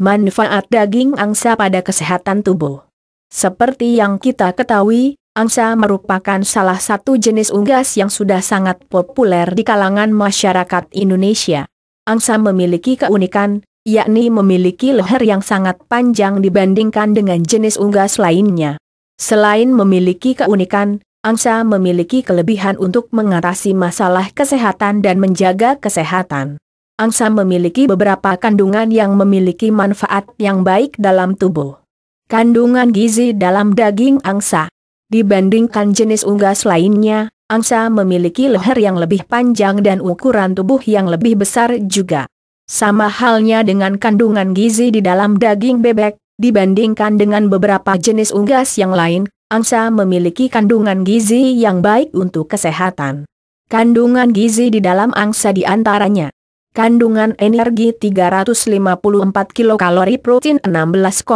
Manfaat daging angsa pada kesehatan tubuh. Seperti yang kita ketahui, angsa merupakan salah satu jenis unggas yang sudah sangat populer di kalangan masyarakat Indonesia. Angsa memiliki keunikan, yakni memiliki leher yang sangat panjang dibandingkan dengan jenis unggas lainnya. Selain memiliki keunikan, angsa memiliki kelebihan untuk mengatasi masalah kesehatan dan menjaga kesehatan angsa memiliki beberapa kandungan yang memiliki manfaat yang baik dalam tubuh. Kandungan gizi dalam daging angsa Dibandingkan jenis unggas lainnya, angsa memiliki leher yang lebih panjang dan ukuran tubuh yang lebih besar juga. Sama halnya dengan kandungan gizi di dalam daging bebek, dibandingkan dengan beberapa jenis unggas yang lain, angsa memiliki kandungan gizi yang baik untuk kesehatan. Kandungan gizi di dalam angsa di antaranya kandungan energi 354 kilokalori protein 16,4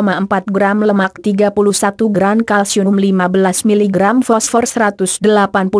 gram lemak 31 gram kalsium 15 mg fosfor 188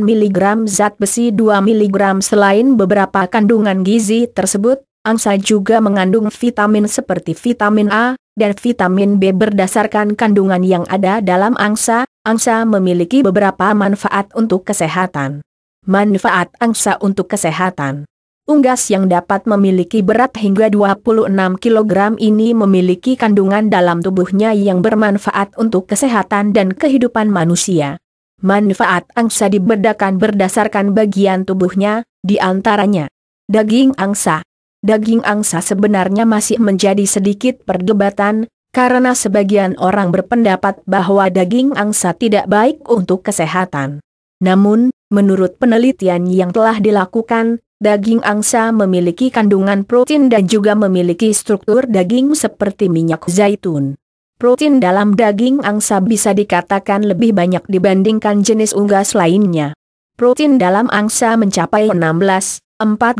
mg zat besi 2 mg selain beberapa kandungan gizi tersebut, angsa juga mengandung vitamin seperti vitamin A dan vitamin B berdasarkan kandungan yang ada dalam angsa, angsa memiliki beberapa manfaat untuk kesehatan. Manfaat angsa untuk kesehatan Unggas yang dapat memiliki berat hingga 26 kg ini memiliki kandungan dalam tubuhnya yang bermanfaat untuk kesehatan dan kehidupan manusia. Manfaat angsa dibedakan berdasarkan bagian tubuhnya, di antaranya daging angsa. Daging angsa sebenarnya masih menjadi sedikit perdebatan, karena sebagian orang berpendapat bahwa daging angsa tidak baik untuk kesehatan. Namun, menurut penelitian yang telah dilakukan, Daging angsa memiliki kandungan protein dan juga memiliki struktur daging seperti minyak zaitun. Protein dalam daging angsa bisa dikatakan lebih banyak dibandingkan jenis unggas lainnya. Protein dalam angsa mencapai 16,4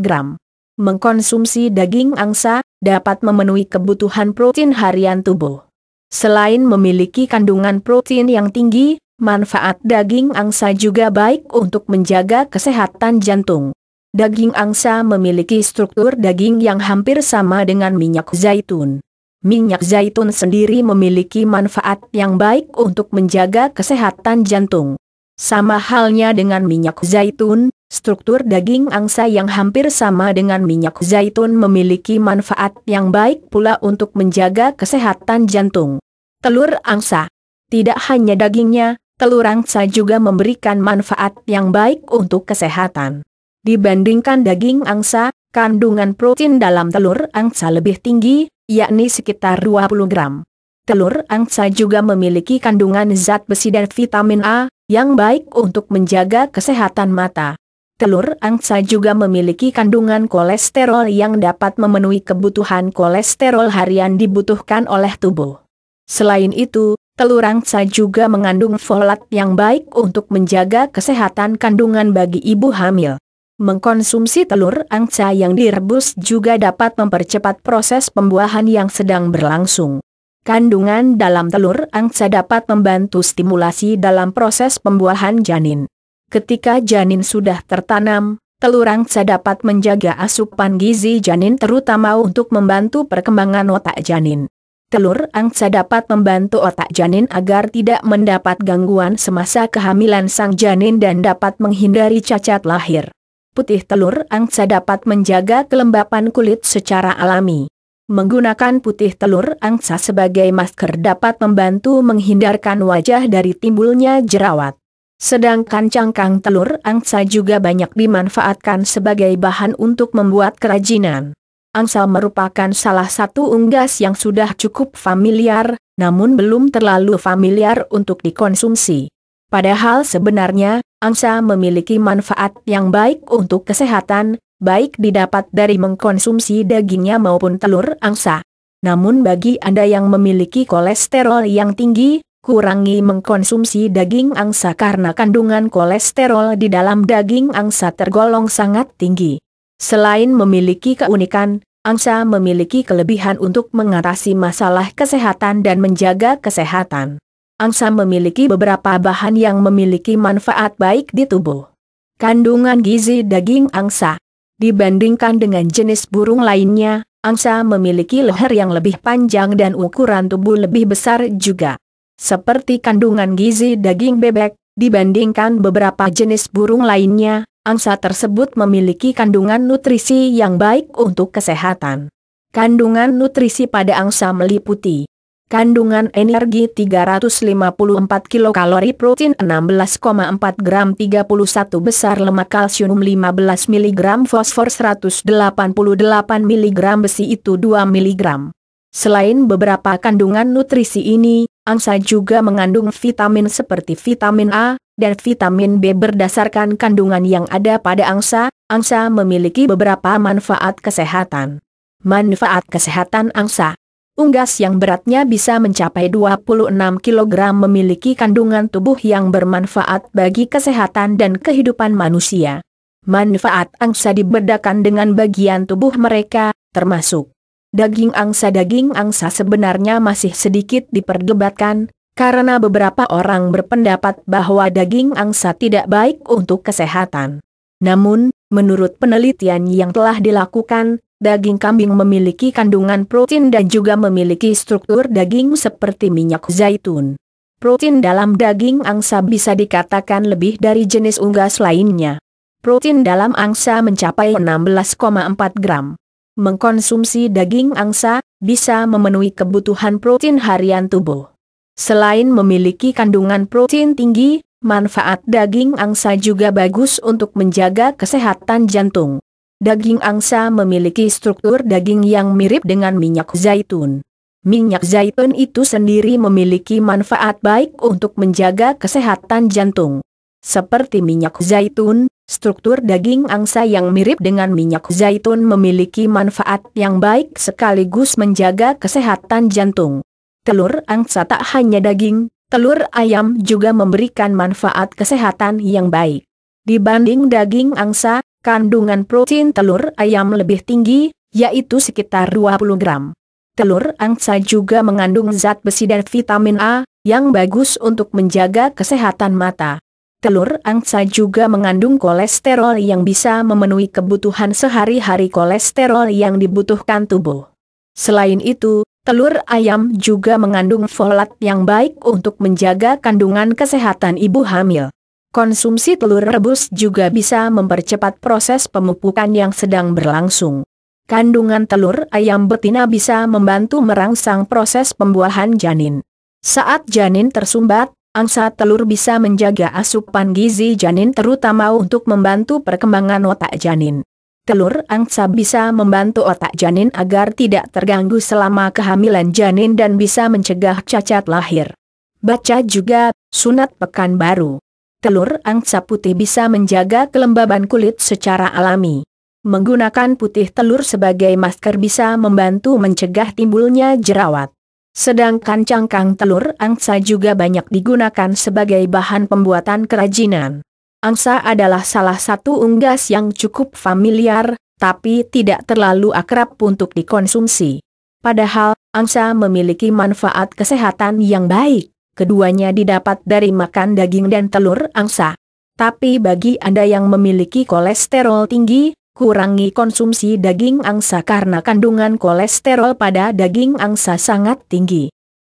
gram. Mengkonsumsi daging angsa dapat memenuhi kebutuhan protein harian tubuh. Selain memiliki kandungan protein yang tinggi, manfaat daging angsa juga baik untuk menjaga kesehatan jantung daging angsa memiliki struktur daging yang hampir sama dengan minyak zaitun. Minyak zaitun sendiri memiliki manfaat yang baik untuk menjaga kesehatan jantung. Sama halnya dengan minyak zaitun, struktur daging angsa yang hampir sama dengan minyak zaitun memiliki manfaat yang baik pula untuk menjaga kesehatan jantung. Telur angsa tidak hanya dagingnya, telur angsa juga memberikan manfaat yang baik untuk kesehatan. Dibandingkan daging angsa, kandungan protein dalam telur angsa lebih tinggi, yakni sekitar 20 gram. Telur angsa juga memiliki kandungan zat besi dan vitamin A, yang baik untuk menjaga kesehatan mata. Telur angsa juga memiliki kandungan kolesterol yang dapat memenuhi kebutuhan kolesterol harian dibutuhkan oleh tubuh. Selain itu, telur angsa juga mengandung folat yang baik untuk menjaga kesehatan kandungan bagi ibu hamil. Mengkonsumsi telur angsa yang direbus juga dapat mempercepat proses pembuahan yang sedang berlangsung. Kandungan dalam telur angsa dapat membantu stimulasi dalam proses pembuahan janin. Ketika janin sudah tertanam, telur angsa dapat menjaga asupan gizi janin terutama untuk membantu perkembangan otak janin. Telur angsa dapat membantu otak janin agar tidak mendapat gangguan semasa kehamilan sang janin dan dapat menghindari cacat lahir putih telur angsa dapat menjaga kelembapan kulit secara alami. Menggunakan putih telur angsa sebagai masker dapat membantu menghindarkan wajah dari timbulnya jerawat. Sedangkan cangkang telur angsa juga banyak dimanfaatkan sebagai bahan untuk membuat kerajinan. Angsa merupakan salah satu unggas yang sudah cukup familiar, namun belum terlalu familiar untuk dikonsumsi. Padahal sebenarnya, angsa memiliki manfaat yang baik untuk kesehatan, baik didapat dari mengkonsumsi dagingnya maupun telur angsa. Namun bagi Anda yang memiliki kolesterol yang tinggi, kurangi mengkonsumsi daging angsa karena kandungan kolesterol di dalam daging angsa tergolong sangat tinggi. Selain memiliki keunikan, angsa memiliki kelebihan untuk mengatasi masalah kesehatan dan menjaga kesehatan. Angsa memiliki beberapa bahan yang memiliki manfaat baik di tubuh. Kandungan gizi daging angsa. Dibandingkan dengan jenis burung lainnya, angsa memiliki leher yang lebih panjang dan ukuran tubuh lebih besar juga. Seperti kandungan gizi daging bebek, dibandingkan beberapa jenis burung lainnya, angsa tersebut memiliki kandungan nutrisi yang baik untuk kesehatan. Kandungan nutrisi pada angsa meliputi Kandungan energi 354 kilokalori protein 16,4 gram 31 besar lemak kalsium 15 mg fosfor 188 mg besi itu 2 mg. Selain beberapa kandungan nutrisi ini, angsa juga mengandung vitamin seperti vitamin A, dan vitamin B berdasarkan kandungan yang ada pada angsa, angsa memiliki beberapa manfaat kesehatan. Manfaat kesehatan angsa Unggas yang beratnya bisa mencapai 26 kg memiliki kandungan tubuh yang bermanfaat bagi kesehatan dan kehidupan manusia. Manfaat angsa dibedakan dengan bagian tubuh mereka, termasuk daging angsa. Daging angsa sebenarnya masih sedikit diperdebatkan, karena beberapa orang berpendapat bahwa daging angsa tidak baik untuk kesehatan. Namun, menurut penelitian yang telah dilakukan, Daging kambing memiliki kandungan protein dan juga memiliki struktur daging seperti minyak zaitun. Protein dalam daging angsa bisa dikatakan lebih dari jenis unggas lainnya. Protein dalam angsa mencapai 16,4 gram. Mengkonsumsi daging angsa bisa memenuhi kebutuhan protein harian tubuh. Selain memiliki kandungan protein tinggi, manfaat daging angsa juga bagus untuk menjaga kesehatan jantung. Daging angsa memiliki struktur daging yang mirip dengan minyak zaitun. Minyak zaitun itu sendiri memiliki manfaat baik untuk menjaga kesehatan jantung. Seperti minyak zaitun, struktur daging angsa yang mirip dengan minyak zaitun memiliki manfaat yang baik sekaligus menjaga kesehatan jantung. Telur angsa tak hanya daging, telur ayam juga memberikan manfaat kesehatan yang baik. Dibanding daging angsa, kandungan protein telur ayam lebih tinggi, yaitu sekitar 20 gram. Telur angsa juga mengandung zat besi dan vitamin A, yang bagus untuk menjaga kesehatan mata. Telur angsa juga mengandung kolesterol yang bisa memenuhi kebutuhan sehari-hari kolesterol yang dibutuhkan tubuh. Selain itu, telur ayam juga mengandung folat yang baik untuk menjaga kandungan kesehatan ibu hamil. Konsumsi telur rebus juga bisa mempercepat proses pemupukan yang sedang berlangsung. Kandungan telur ayam betina bisa membantu merangsang proses pembuahan janin. Saat janin tersumbat, angsa telur bisa menjaga asupan gizi janin terutama untuk membantu perkembangan otak janin. Telur angsa bisa membantu otak janin agar tidak terganggu selama kehamilan janin dan bisa mencegah cacat lahir. Baca juga, Sunat pekan baru telur angsa putih bisa menjaga kelembaban kulit secara alami. Menggunakan putih telur sebagai masker bisa membantu mencegah timbulnya jerawat. Sedangkan cangkang telur angsa juga banyak digunakan sebagai bahan pembuatan kerajinan. Angsa adalah salah satu unggas yang cukup familiar, tapi tidak terlalu akrab untuk dikonsumsi. Padahal, angsa memiliki manfaat kesehatan yang baik keduanya didapat dari makan daging dan telur angsa. Tapi bagi Anda yang memiliki kolesterol tinggi, kurangi konsumsi daging angsa karena kandungan kolesterol pada daging angsa sangat tinggi.